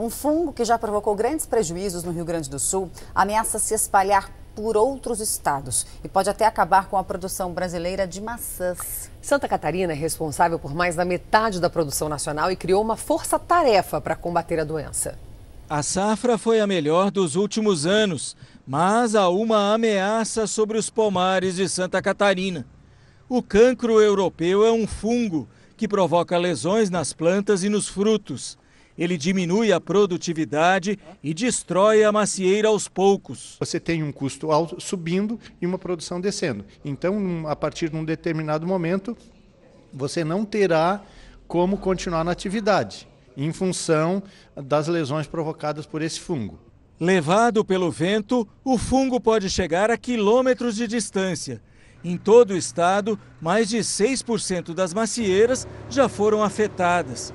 Um fungo que já provocou grandes prejuízos no Rio Grande do Sul ameaça se espalhar por outros estados e pode até acabar com a produção brasileira de maçãs. Santa Catarina é responsável por mais da metade da produção nacional e criou uma força-tarefa para combater a doença. A safra foi a melhor dos últimos anos, mas há uma ameaça sobre os pomares de Santa Catarina. O cancro europeu é um fungo que provoca lesões nas plantas e nos frutos ele diminui a produtividade e destrói a macieira aos poucos. Você tem um custo alto subindo e uma produção descendo. Então, a partir de um determinado momento, você não terá como continuar na atividade, em função das lesões provocadas por esse fungo. Levado pelo vento, o fungo pode chegar a quilômetros de distância. Em todo o estado, mais de 6% das macieiras já foram afetadas.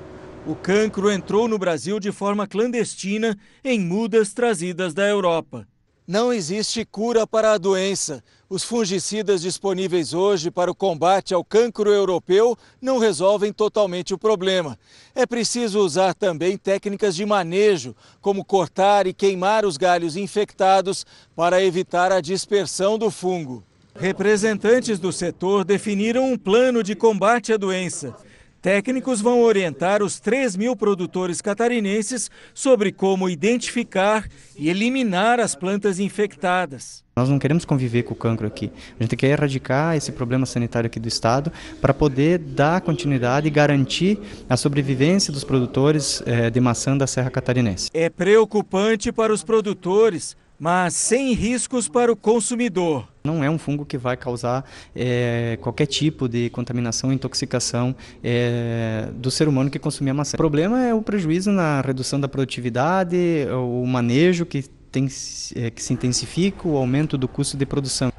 O cancro entrou no Brasil de forma clandestina em mudas trazidas da Europa. Não existe cura para a doença. Os fungicidas disponíveis hoje para o combate ao cancro europeu não resolvem totalmente o problema. É preciso usar também técnicas de manejo, como cortar e queimar os galhos infectados para evitar a dispersão do fungo. Representantes do setor definiram um plano de combate à doença. Técnicos vão orientar os 3 mil produtores catarinenses sobre como identificar e eliminar as plantas infectadas. Nós não queremos conviver com o cancro aqui. A gente quer erradicar esse problema sanitário aqui do Estado para poder dar continuidade e garantir a sobrevivência dos produtores eh, de maçã da Serra Catarinense. É preocupante para os produtores, mas sem riscos para o consumidor. Não é um fungo que vai causar é, qualquer tipo de contaminação, intoxicação é, do ser humano que consumir a maçã. O problema é o prejuízo na redução da produtividade, o manejo que tem, eh, que se intensifica o aumento do custo de produção.